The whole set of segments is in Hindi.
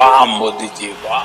वाह मोदी जी वाह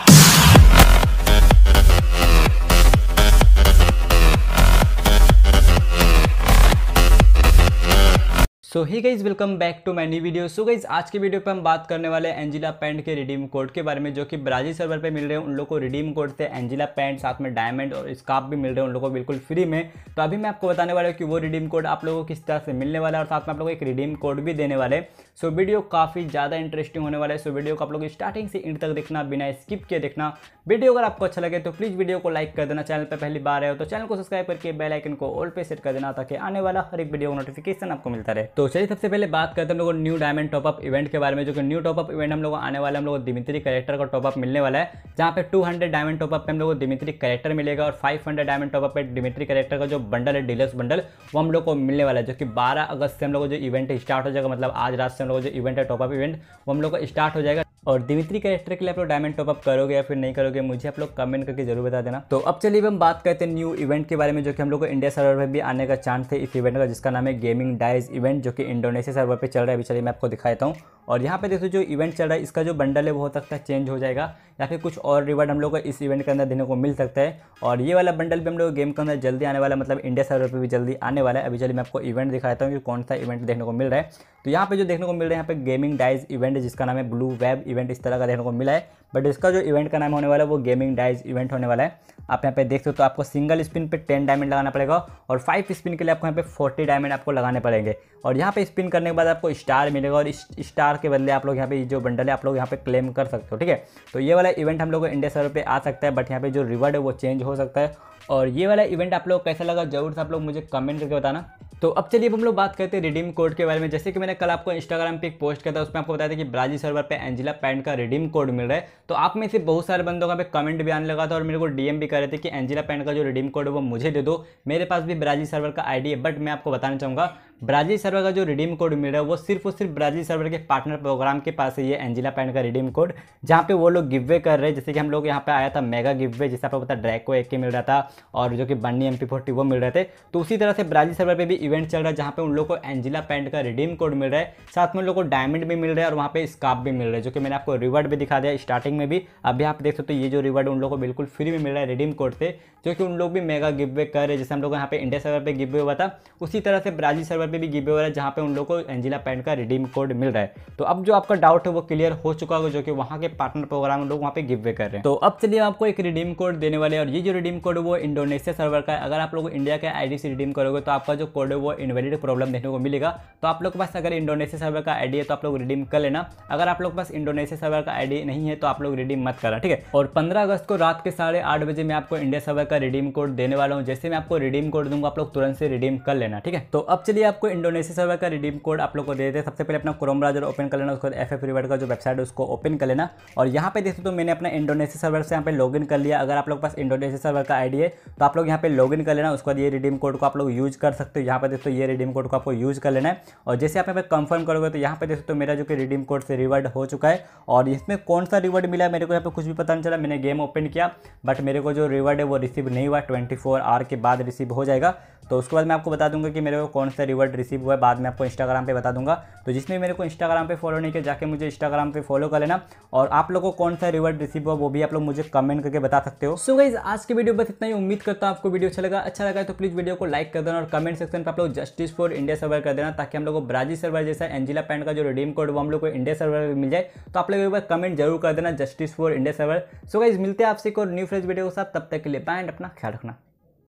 so hi guys welcome back to my new video so guys आज के वीडियो पे हम बात करने वाले हैं एंजिला पेंट के रिडीम कोड के बारे में जो कि ब्राजील सर्वर पे मिल रहे हैं उन लोगों को रिडीम कोड थे एंजिला पेंट साथ में डायमंड और स्कार्प भी मिल रहे हैं उन लोगों को बिल्कुल फ्री में तो अभी मैं आपको बताने वाला हूँ कि वो रिडीम कोड आप लोगों को किस तरह से मिलने वाला है और साथ में आप लोग एक रिडीम कोड भी देने वाले सो so, वीडियो काफ़ी ज़्यादा इंटरेस्टिंग होने वाला है सो so, वीडियो को आप लोग स्टार्टिंग से इंड तक देखना बिना स्किप किए देखना वीडियो अगर आपको अच्छा लगे तो प्लीज़ वीडियो को लाइक कर देना चैनल पर पहली बार है तो चैनल को सब्सक्राइब करके बेलाइकन को ऑल पे सेट कर देना ताकि आने वाला हर एक वीडियो का नोटिफिकेशन आपको मिलता रहे तो तो चलिए सबसे पहले बात करते हैं हम लोग न्यू डायमंड टॉपअप इवेंट के बारे में जो कि न्यू टॉपअप इवेंट हम लोग आने वाले हम लोग को दिमित्री कैरेक्टर का टॉपअप मिलने वाला है जहाँ पे 200 डायमंड टॉपअप पे हम लोग को दिमित्री कैरेक्टर मिलेगा और 500 डायमंड टॉपअप पे दिमित्री कैरेक्टर का जो बंडल है डीलर्स बंडल वो हम लोग को मिलने वाला है जो कि बारह अगस्त से हम लोग जो इवेंट स्टार्ट हो जाएगा मतलब आज रात से हम लोग जो इवेंट है टॉपअप इवेंट वो हम लोग को स्टार्ट हो जाएगा और दिवित्री कैरेक्टर के लिए आप लोग डायमंड टॉपअप करोगे या फिर नहीं करोगे मुझे आप लोग कमेंट करके जरूर बता देना तो अब चलिए हम बात करते हैं न्यू इवेंट के बारे में जो कि हम लोग को इंडिया सर्वर पर भी आने का चांस है इस इवेंट का जिसका नाम है गेमिंग डाइज इवेंट जो कि इंडोनेशिया सर्वर पर चल रहा है अभी चलिए मैं आपको दिखाता हूँ और यहाँ पे देखो जो इवेंट चल रहा है इसका जो बंडल है वो हो सकता है चेंज हो जाएगा या फिर कुछ और रिवार्ड हम लोग को इस इवेंट के अंदर देने को मिल सकता है और ये वाला बंडल भी हम लोग गेम के अंदर जल्दी आने वाला मतलब इंडिया सर्वर पर भी जल्दी आने वाला है अभी जल्दी मैं आपको इवेंट दिखाता हूँ कि कौन सा इवेंट देखने को मिल रहा है तो यहाँ पर जो देखने को मिल रहा है यहाँ पर गेमिंग डाइज इवेंट जिसका नाम है ब्लू वेब इवेंट इस तरह का देखने को मिला है बट इसका जो इवेंट का नाम होने वाला है वो गेमिंग डाइज इवेंट होने वाला है आप यहाँ पे देख सकते हो तो आपको सिंगल स्पिन पे टेन डायमंड लगाना पड़ेगा और फाइव स्पिन के लिए आपको यहाँ पे फोर्टी डायमंड आपको लगाने पड़ेंगे और यहाँ पे स्पिन करने के बाद आपको स्टार मिलेगा और स्टार कार के बदले आप लोग यहाँ पे जो बंडल है आप लोग यहाँ पे क्लेम कर सकते हो ठीक है तो ये वाला इवेंट हम लोग इंडिया सर्वर पर आ सकता है बट यहाँ पे जो रिवर्ड है वो चेंज हो सकता है और ये वाला इवेंट आप लोग कैसा लगा जरूर से आप लोग मुझे कमेंट करके बताना तो अब चलिए हम लोग बात करते हैं रिडीम कोड के बारे में जैसे कि मैंने कल आपको इंस्टाग्राम पे एक पोस्ट किया था उसमें आपको बताया था कि ब्राजी सर्वर पे एंजिला पैंट का रिडीम कोड मिल रहा है तो आप में से बहुत सारे बंदों का पे कमेंट भी आने लगा था और मेरे को डीएम भी कर रहे थे कि एंजिला पैंट का जो रिडीम कोड है वो मुझे दे दो मेरे पास भी ब्राजी सर्वर का आईडी है बट मैं आपको बताना चाहूँगा ब्राज़ील सर्वर का जो रिडीम कोड मिल रहा है वो सिर्फ और सिर्फ ब्राज़ील सर्वर के पार्टनर प्रोग्राम के पास ही है एंजिला पैंट का रिडीम कोड जहाँ पे वो लोग गिववे कर रहे हैं जैसे कि हम लोग यहाँ पे आया था मेगा गिववे जिससे आपको पता ड्रैको एक के मिल रहा था और जो कि बन्नी एम पी वो मिल रहे थे तो उसी तरह से ब्राज़ील सर्वर पर भी इवेंट चल रहा है जहाँ पर उन लोग को एंजिला पैंट का रिडीम कोड मिल रहा है साथ में उन लोग को डायमंड भी मिल रहा है और वहाँ पर स्काप भी मिल रहा है जो कि मैंने आपको रिवर्ड भी दिखा दिया स्टार्टिंग में भी अभी आप देख सकते हो ये जो रिवर्ड उन लोग को बिल्कुल फ्री में मिल रहा है रिडीम कोड से जो कि उन लोग भी मेगा गिववे कर रहे हैं जैसे हम लोग यहाँ पे इंडिया सर्वर पर गिववे हुआ था उसी तरह से ब्राज़ील सर्वर पे भी गिवे हो रहा है जहाँ पे उन लोगों को एंजिला पैंट का रिडीम कोड मिल रहा है तो अब जो आपका डाउट है वो क्लियर हो चुका होगा जो कि वहाँ के पार्टनर प्रोग्राम लोग वहाँ पे गिवे कर रहे हैं तो अब चलिए आपको एक रिडीम कोड देने वाले और ये जो रिडीम कोड है वो इंडोनेशिया सर्वर का है अगर आप लोग इंडिया के आई से रिडीम करोगे तो आपका जो कोड है वो इनवेलिड प्रॉब्लम देखने को मिलेगा तो आप लोग के पास अगर इंडोनेशिया सर्वर का आई है तो आप लोग रिडीम कर लेना अगर आप लोग पास इंडोनेशिया सर्वर का आई नहीं है तो आप लोग रिडीम मत करना ठीक है और पंद्रह अगस्त को रात के साढ़े बजे मैं आपको इंडिया सर्वर का रिडीम कोड देने वाला हूँ जैसे मैं आपको रिडीम कोड दूंगा आप लोग तुरंत से रिडीम कर लेना ठीक है तो अब चलिए आपको इंडोनेशिया सर्वर का रिडीम कोड आप लोग को दे देते हैं सबसे पहले अपना क्रोम ब्राउजर ओपन कर लेना उसके बाद एफ रिवर्ड का जो वेबसाइट है उसको ओपन कर लेना और यहाँ पे देखते तो मैंने अपना इंडोनेशिया सर्वर से यहाँ पे लॉगिन कर लिया अगर आप लोग पास इंडोनेशिया सर्वर का आईडी है तो आप लोग यहाँ पे लॉगिन कर लेना उसके बाद ये रिडीम कोड को आप लोग यूज कर सकते हो यहाँ पर देखो ये रिडीम कोड को आपको यूज कर लेना है और जैसे आप यहाँ कंफर्म करोगे तो यहाँ पे तो मेरा जो कि रिडीम कोड से रिवर्ड हो चुका है और इसमें कौन सा रिवर्ड मिला मेरे को यहाँ पर कुछ भी पता नहीं चला मैंने गेम ओपन किया बट मेरे को जो रिवर्ड है वो रिसीव नहीं हुआ ट्वेंटी आवर के बाद रिसीव हो जाएगा तो उसके बाद मैं आपको बता दूंगा कि मेरे को कौन सा रिवर्ड रिवर्ड रिसीव हुआ है बाद में आपको इंस्टाग्राम पे बता दूंगा तो जिसने मेरे को इंस्टाग्राम पे फॉलो नहीं किया जाके मुझे इंस्टाग्राम पे फॉलो कर लेना और आप लोगों को कौन सा रिवॉर्ड रिसीव हुआ वो भी आप लोग मुझे कमेंट करके बता सकते हो सो so गाइज आज की वीडियो बस इतना ही उम्मीद करता हूँ आपको वीडियो अच्छा लगा अच्छा लगा तो प्लीज़ वीडियो को लाइक कर देना और कमेंट सेक्शन पर आप लोग जस्टिस फॉर इंडिया सर्वर कर देना ताकि हम लोग को ब्राजील सर्वर जैसा एंजिला पैंट का जो रिडीम कोड वो हम लोग को इंडिया सर्वर मिल जाए तो आप लोग एक बार कमेंट जरूर कर देना justice for India server so guys मिलते हैं आपसे एक और न्यू फ्रेश वीडियो के साथ तब तक के लिए बैंड अपना ख्याल रखना